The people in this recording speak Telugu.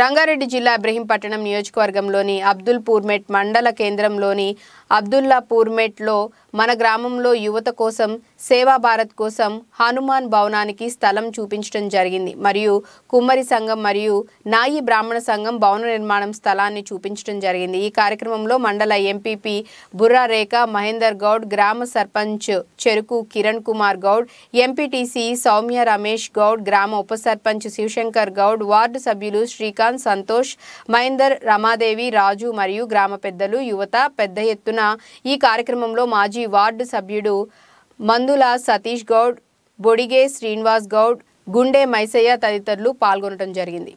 రంగారెడ్డి జిల్లా అబ్రహీంపట్నం నియోజకవర్గంలోని అబ్దుల్ పూర్మెట్ మండల కేంద్రంలోని అబ్దుల్లా పూర్మెట్లో మన గ్రామంలో యువత కోసం సేవా భారత్ కోసం హనుమాన్ భవనానికి స్థలం చూపించడం జరిగింది మరియు కుమ్మరి సంఘం మరియు నాయి బ్రాహ్మణ సంఘం భవన నిర్మాణం స్థలాన్ని చూపించడం జరిగింది ఈ కార్యక్రమంలో మండల ఎంపీపీ బుర్రా రేఖ మహేందర్ గౌడ్ గ్రామ సర్పంచ్ చెరుకు కిరణ్ కుమార్ గౌడ్ ఎంపీటీసీ సౌమ్య రమేష్ గౌడ్ గ్రామ ఉప సర్పంచ్ శివశంకర్ గౌడ్ వార్డు సభ్యులు శ్రీకాంత్ శ్రీకాంత్ సంతోష్ మహేందర్ రమాదేవి రాజు మరియు గ్రామ పెద్దలు యువత పెద్ద ఎత్తున ఈ కార్యక్రమంలో మాజీ వార్డు సభ్యుడు మందుల సతీష్ గౌడ్ బొడిగే శ్రీనివాస్ గౌడ్ గుండె మైసయ్య తదితరులు పాల్గొనడం జరిగింది